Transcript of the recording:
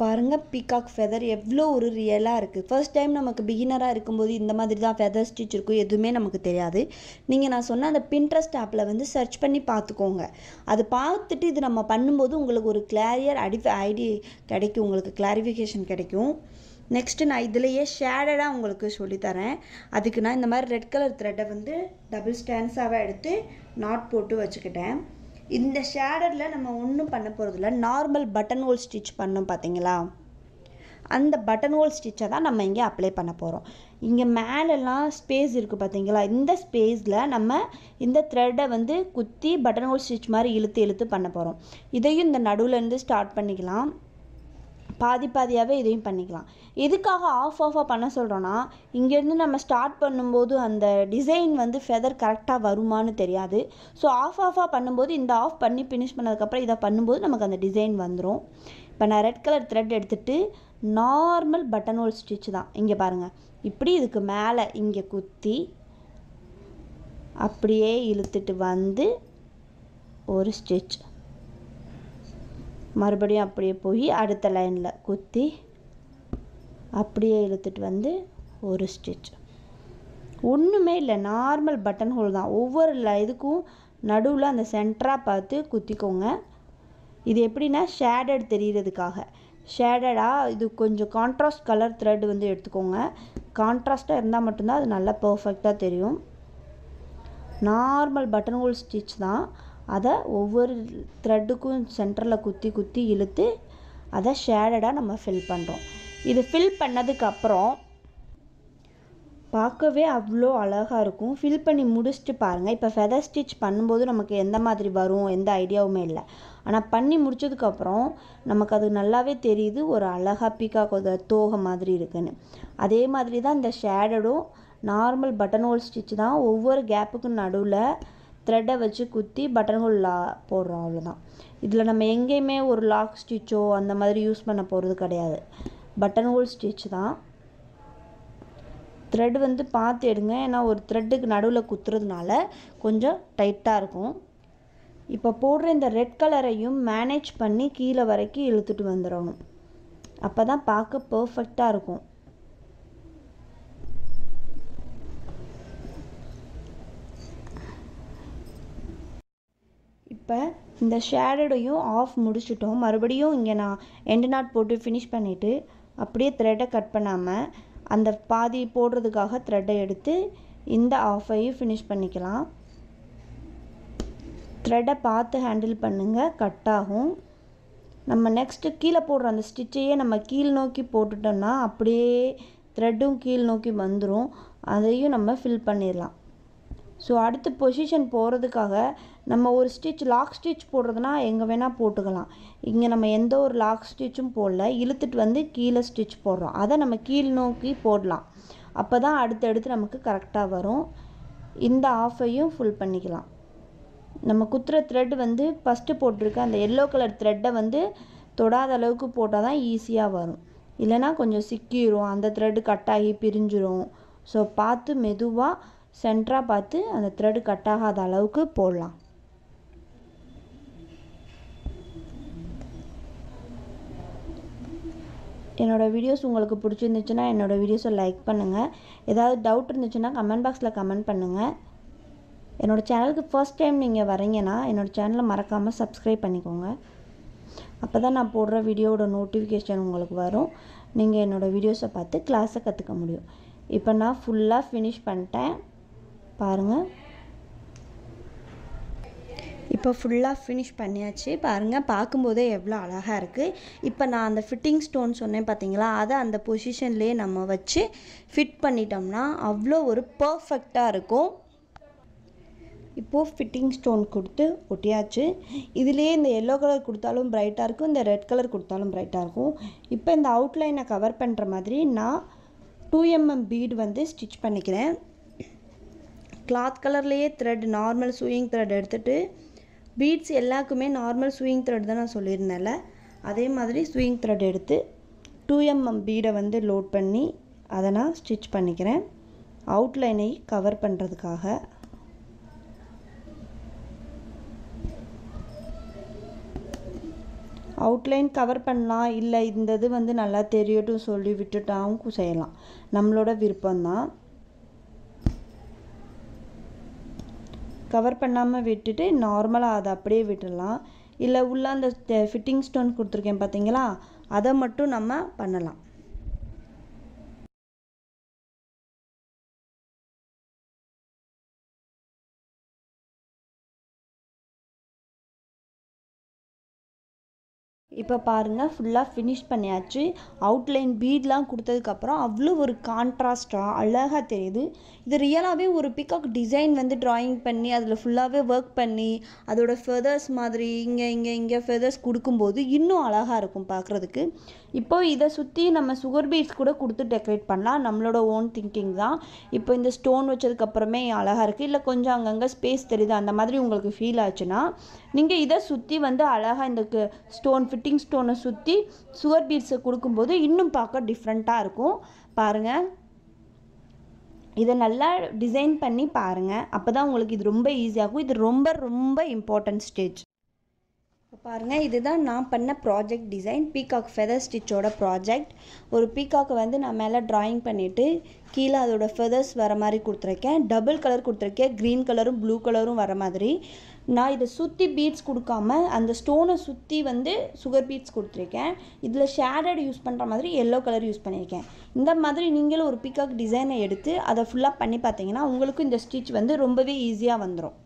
பாருங்கள் peacock feather எவ்வளோ ஒரு ரியலாக இருக்குது ஃபர்ஸ்ட் டைம் நமக்கு பிகினராக இருக்கும்போது இந்த மாதிரி தான் ஃபெதர் ஸ்டிச் இருக்கும் எதுவுமே நமக்கு தெரியாது நீங்கள் நான் சொன்ன அந்த பின்ட்ரஸ்ட் ஆப்பில் வந்து சர்ச் பண்ணி பார்த்துக்கோங்க அது பார்த்துட்டு இது நம்ம பண்ணும்போது உங்களுக்கு ஒரு கிளாரியர் அடி ஐடி கிடைக்கும் உங்களுக்கு கிளாரிஃபிகேஷன் கிடைக்கும் நெக்ஸ்ட்டு நான் இதுலேயே ஷேடடாக உங்களுக்கு சொல்லித்தரேன் அதுக்கு நான் இந்த மாதிரி ரெட் கலர் த்ரெட்டை வந்து டபுள் ஸ்டான்ஸாக எடுத்து நாட் போட்டு வச்சுக்கிட்டேன் இந்த ஷேடரில் நம்ம ஒன்றும் பண்ண போகிறதில்ல நார்மல் பட்டன் ஹோல் ஸ்டிச் பண்ணோம் பார்த்தீங்களா அந்த பட்டன் ஹோல் ஸ்டிச்சை தான் நம்ம இங்கே அப்ளை பண்ண போகிறோம் இங்கே மேலெல்லாம் ஸ்பேஸ் இருக்குது பார்த்தீங்களா இந்த ஸ்பேஸில் நம்ம இந்த த்ரெட்டை வந்து குத்தி பட்டன் ஹோல் ஸ்டிச் மாதிரி இழுத்து இழுத்து பண்ண போகிறோம் இதையும் இந்த நடுவில் இருந்து ஸ்டார்ட் பண்ணிக்கலாம் பாதி பாதியாகவே இதையும் பண்ணிக்கலாம் எதுக்காக ஆஃப் ஆஃபாக பண்ண சொல்கிறோன்னா இங்கேருந்து நம்ம ஸ்டார்ட் பண்ணும்போது அந்த டிசைன் வந்து ஃபெதர் கரெக்டாக வருமானு தெரியாது ஸோ ஆஃப் ஆஃபாக பண்ணும்போது இந்த ஆஃப் பண்ணி ஃபினிஷ் பண்ணதுக்கப்புறம் இதை பண்ணும்போது நமக்கு அந்த டிசைன் வந்துடும் இப்போ நான் ரெட் கலர் த்ரெட் எடுத்துகிட்டு நார்மல் பட்டன் ஹோல் ஸ்டிச் தான் இங்கே பாருங்கள் இப்படி இதுக்கு மேலே இங்கே குத்தி அப்படியே இழுத்துட்டு வந்து ஒரு ஸ்டிச் மறுபடியும் அப்படியே போய் அடுத்த லைனில் குத்தி அப்படியே இழுத்துட்டு வந்து ஒரு ஸ்டிச் ஒன்றுமே இல்லை நார்மல் பட்டன் ஹோல் தான் ஒவ்வொரு இதுக்கும் நடுவில் அந்த சென்டராக பார்த்து குத்திக்கோங்க இது எப்படின்னா ஷேடட் தெரிகிறதுக்காக ஷேடடாக இது கொஞ்சம் கான்ட்ராஸ்ட் கலர் த்ரெட் வந்து எடுத்துக்கோங்க கான்ட்ராஸ்ட்டாக இருந்தால் மட்டும்தான் அது நல்லா பர்ஃபெக்டாக தெரியும் நார்மல் பட்டன் ஹோல் ஸ்டிச் தான் அதை ஒவ்வொரு த்ரெட்டுக்கும் சென்டரில் குத்தி குத்தி இழுத்து அதை ஷேடடாக நம்ம ஃபில் பண்ணுறோம் இது ஃபில் பண்ணதுக்கப்புறம் பார்க்கவே அவ்வளோ அழகாக இருக்கும் ஃபில் பண்ணி முடிச்சுட்டு பாருங்கள் இப்போ ஃபெதர் ஸ்டிச் பண்ணும்போது நமக்கு எந்த மாதிரி வரும் எந்த ஐடியாவுமே இல்லை ஆனால் பண்ணி முடித்ததுக்கப்புறம் நமக்கு அது நல்லாவே தெரியுது ஒரு அழகாக பீக்காக தோகை மாதிரி இருக்குன்னு அதே மாதிரி தான் இந்த ஷேடடும் நார்மல் பட்டன் ஹோல் ஸ்டிச் தான் ஒவ்வொரு கேப்புக்கும் நடுவில் த்ரெட்டை வச்சு குத்தி பட்டன் ஹோல் லா போடுறோம் அவ்வளோதான் இதில் நம்ம எங்கேயுமே ஒரு லாக் ஸ்டிச்சோ அந்த மாதிரி யூஸ் பண்ண போகிறது கிடையாது பட்டன் ஹோல் ஸ்டிச் தான் த்ரெட் வந்து பார்த்து எடுங்க ஏன்னா ஒரு த்ரெட்டுக்கு நடுவில் குத்துறதுனால கொஞ்சம் டைட்டாக இருக்கும் இப்போ போடுற இந்த ரெட் கலரையும் மேனேஜ் பண்ணி கீழே வரைக்கும் இழுத்துட்டு வந்துடணும் அப்போ தான் பார்க்க பர்ஃபெக்டாக இருக்கும் இப்போ இந்த ஷேடடையும் ஆஃப் முடிச்சுட்டோம் மறுபடியும் இங்கே நான் எண்டு நாட் போட்டு ஃபினிஷ் பண்ணிவிட்டு அப்படியே த்ரெட்டை கட் பண்ணாமல் அந்த பாதி போடுறதுக்காக த்ரெட்டை எடுத்து இந்த ஆஃபையும் ஃபினிஷ் பண்ணிக்கலாம் த்ரெட்டை பார்த்து ஹேண்டில் பண்ணுங்கள் கட் ஆகும் நம்ம நெக்ஸ்ட்டு கீழே போடுற அந்த ஸ்டிச்சையே நம்ம கீழ் நோக்கி போட்டுட்டோம்னா அப்படியே த்ரெட்டும் கீழ் நோக்கி வந்துடும் அதையும் நம்ம ஃபில் பண்ணிடலாம் ஸோ அடுத்த பொசிஷன் போகிறதுக்காக நம்ம ஒரு ஸ்டிச் லாக் ஸ்டிச் போடுறதுனா எங்கே வேணால் போட்டுக்கலாம் இங்கே நம்ம எந்த ஒரு லாக் ஸ்டிச்சும் போடல இழுத்துட்டு வந்து கீழே ஸ்டிச் போடுறோம் அதை நம்ம கீழ் நோக்கி போடலாம் அப்போ தான் அடுத்தடுத்து நமக்கு கரெக்டாக வரும் இந்த ஆஃபையும் ஃபுல் பண்ணிக்கலாம் நம்ம குத்துற த்ரெட் வந்து ஃபஸ்ட்டு போட்டிருக்க அந்த எல்லோ கலர் த்ரெட்டை வந்து தொடாத அளவுக்கு போட்டால் தான் ஈஸியாக வரும் இல்லைனா கொஞ்சம் சிக்கிடும் அந்த த்ரெட்டு கட்டாகி பிரிஞ்சிரும் ஸோ பார்த்து மெதுவாக சென்ட்ராக பார்த்து அந்த த்ரெடு கட் ஆகாத அளவுக்கு போடலாம் என்னோடய வீடியோஸ் உங்களுக்கு பிடிச்சிருந்துச்சுன்னா என்னோடய வீடியோஸை லைக் பண்ணுங்கள் ஏதாவது டவுட் இருந்துச்சுன்னா கமெண்ட் பாக்ஸில் கமெண்ட் பண்ணுங்கள் என்னோடய சேனலுக்கு ஃபர்ஸ்ட் டைம் நீங்கள் வரீங்கன்னா என்னோடய சேனலை மறக்காமல் சப்ஸ்கிரைப் பண்ணிக்கோங்க அப்போ தான் நான் போடுற வீடியோவோட நோட்டிஃபிகேஷன் உங்களுக்கு வரும் நீங்கள் என்னோடய வீடியோஸை பார்த்து கிளாஸை கற்றுக்க முடியும் இப்போ நான் ஃபுல்லாக ஃபினிஷ் பண்ணிட்டேன் பாருங்கள் இப்போ ஃபுல்லாக ஃபினிஷ் பண்ணியாச்சு பாருங்கள் பார்க்கும்போதே எவ்வளோ அழகாக இருக்குது இப்போ நான் அந்த ஃபிட்டிங் ஸ்டோன் சொன்னேன் பார்த்தீங்களா அதை அந்த பொசிஷன்லேயே நம்ம வச்சு ஃபிட் பண்ணிட்டோம்னா அவ்வளோ ஒரு பர்ஃபெக்டாக இருக்கும் இப்போது ஃபிட்டிங் ஸ்டோன் கொடுத்து ஒட்டியாச்சு இதுலேயே இந்த எல்லோ கலர் கொடுத்தாலும் ப்ரைட்டாக இருக்கும் இந்த ரெட் கலர் கொடுத்தாலும் ப்ரைட்டாக இருக்கும் இப்போ இந்த அவுட்லைனை கவர் பண்ணுற மாதிரி நான் டூ எம்எம் பீடு வந்து ஸ்டிச் பண்ணிக்கிறேன் கிளாத் கலர்லேயே த்ரெட் நார்மல் சூயிங் த்ரெட் எடுத்துகிட்டு பீட்ஸ் எல்லாருக்குமே நார்மல் சூயிங் த்ரெட் தான் நான் சொல்லியிருந்தேன்ல அதே மாதிரி ஸ்விங் த்ரெட் எடுத்து டூ எம்எம் பீடை வந்து லோட் பண்ணி அதை நான் ஸ்டிச் பண்ணிக்கிறேன் அவுட்லைனை கவர் பண்ணுறதுக்காக அவுட்லைன் கவர் பண்ணலாம் இல்லை இந்த இது வந்து நல்லா தெரியட்டும் சொல்லி விட்டுட்டாவும் செய்யலாம் நம்மளோட விருப்பம்தான் கவர் பண்ணாமல் விட்டுட்டு நார்மலாக அதை அப்படியே விட்டுடலாம் இல்லை உள்ளே அந்த ஃபிட்டிங் ஸ்டோன் கொடுத்துருக்கேன் பார்த்தீங்களா அதை மட்டும் நம்ம பண்ணலாம் இப்போ பாருங்கள் ஃபுல்லாக ஃபினிஷ் பண்ணியாச்சு அவுட்லைன் பீட்லாம் கொடுத்ததுக்கப்புறம் அவ்வளோ ஒரு கான்ட்ராஸ்டாக அழகாக தெரியுது இது ரியலாகவே ஒரு பிகாக் டிசைன் வந்து ட்ராயிங் பண்ணி அதில் ஃபுல்லாகவே ஒர்க் பண்ணி அதோட ஃபெதர்ஸ் மாதிரி இங்கே இங்கே இங்கே ஃபெதர்ஸ் கொடுக்கும்போது இன்னும் அழகாக இருக்கும் பார்க்குறதுக்கு இப்போ இதை சுற்றி நம்ம சுகர் பீட்ஸ் கூட கொடுத்து டெக்கரேட் பண்ணலாம் நம்மளோட ஓன் திங்கிங் தான் இப்போ இந்த ஸ்டோன் வச்சதுக்கப்புறமே அழகாக இருக்குது இல்லை கொஞ்சம் அங்கங்கே ஸ்பேஸ் தெரியுது அந்த மாதிரி உங்களுக்கு ஃபீல் ஆச்சுன்னா நீங்கள் இதை சுற்றி வந்து அழகாக இந்த ஸ்டோன் ஃபிட் ஃபிட்டிங் ஸ்டோனை சுற்றி சுவர் பீட்ஸை கொடுக்கும்போது இன்னும் பார்க்க டிஃப்ரெண்ட்டாக இருக்கும் பாருங்கள் இதை நல்லா டிசைன் பண்ணி பாருங்கள் அப்போ தான் உங்களுக்கு இது ரொம்ப ஈஸியாகும் இது ரொம்ப ரொம்ப இம்பார்ட்டன்ட் ஸ்டேஜ் பாருங்கள் இதுதான் நான் பண்ண ப்ராஜெக்ட் டிசைன் பீகாக் ஃபெதர் ஸ்டிச்சோட ப்ராஜெக்ட் ஒரு பீகாக்கை வந்து நான் மேலே ட்ராயிங் பண்ணிவிட்டு கீழே அதோட ஃபெதர்ஸ் வர மாதிரி கொடுத்துருக்கேன் டபுள் கலர் கொடுத்துருக்கேன் க்ரீன் கலரும் ப்ளூ கலரும் வர மாதிரி நான் இதை சுற்றி பீட்ஸ் கொடுக்காம அந்த ஸ்டோனை சுற்றி வந்து சுகர் பீட்ஸ் கொடுத்துருக்கேன் இதில் ஷேடட் யூஸ் பண்ணுற மாதிரி எல்லோ கலர் யூஸ் பண்ணியிருக்கேன் இந்த மாதிரி நீங்களும் ஒரு பிக்காக் டிசைனை எடுத்து அதை ஃபுல்லாக பண்ணி பார்த்தீங்கன்னா உங்களுக்கும் இந்த ஸ்டிச் வந்து ரொம்பவே ஈஸியாக வந்துடும்